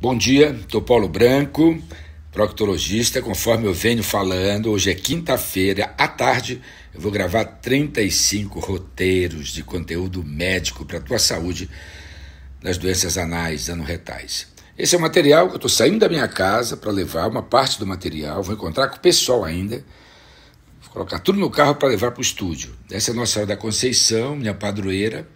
Bom dia, tô Paulo Branco, proctologista. Conforme eu venho falando, hoje é quinta-feira, à tarde, eu vou gravar 35 roteiros de conteúdo médico para a tua saúde das doenças anais anorretais. Esse é o material que eu estou saindo da minha casa para levar uma parte do material, vou encontrar com o pessoal ainda, vou colocar tudo no carro para levar para o estúdio. Essa é a Nossa Senhora da Conceição, minha padroeira.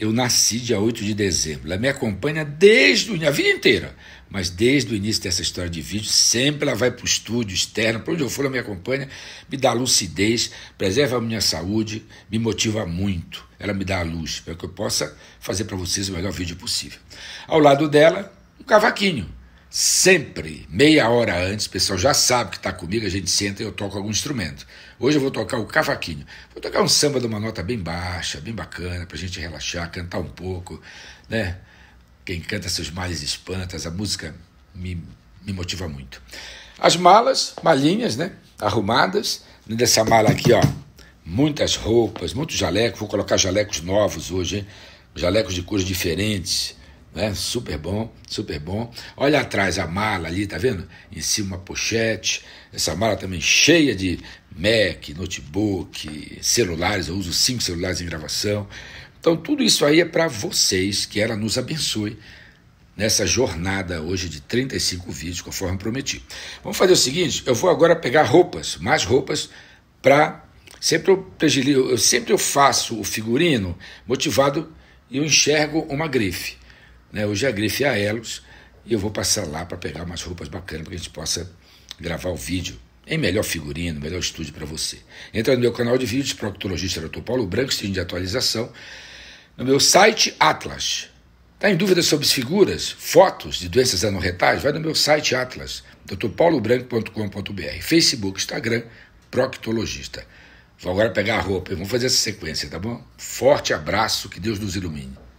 Eu nasci dia 8 de dezembro. Ela me acompanha desde o, a vida inteira. Mas desde o início dessa história de vídeo, sempre ela vai para o estúdio externo, para onde eu for, ela me acompanha, me dá lucidez, preserva a minha saúde, me motiva muito. Ela me dá a luz para é que eu possa fazer para vocês o melhor vídeo possível. Ao lado dela, um cavaquinho Sempre, meia hora antes, o pessoal já sabe que está comigo, a gente senta e eu toco algum instrumento. Hoje eu vou tocar o cavaquinho. Vou tocar um samba de uma nota bem baixa, bem bacana, para a gente relaxar, cantar um pouco, né? Quem canta seus males espantas, a música me, me motiva muito. As malas, malinhas, né? Arrumadas. Nessa mala aqui, ó, muitas roupas, muitos jalecos. Vou colocar jalecos novos hoje, hein? Jalecos de cores diferentes né? Super bom, super bom. Olha atrás a mala ali, tá vendo? Em cima uma pochete. Essa mala também cheia de Mac, notebook, celulares. Eu uso cinco celulares em gravação. Então tudo isso aí é para vocês que ela nos abençoe nessa jornada hoje de 35 vídeos, conforme prometi. Vamos fazer o seguinte, eu vou agora pegar roupas, mais roupas para sempre eu, eu sempre eu faço o figurino motivado e eu enxergo uma grife. Né? Hoje é a grife Aelos e eu vou passar lá para pegar umas roupas bacanas para que a gente possa gravar o vídeo em melhor figurino, melhor estúdio para você. Entra no meu canal de vídeos, proctologista Dr. Paulo Branco, estilo de atualização, no meu site Atlas. Está em dúvida sobre figuras, fotos de doenças anorretais? Vai no meu site Atlas, drpaulobranco.com.br, Facebook, Instagram, proctologista. Vou agora pegar a roupa e vamos fazer essa sequência, tá bom? Forte abraço, que Deus nos ilumine.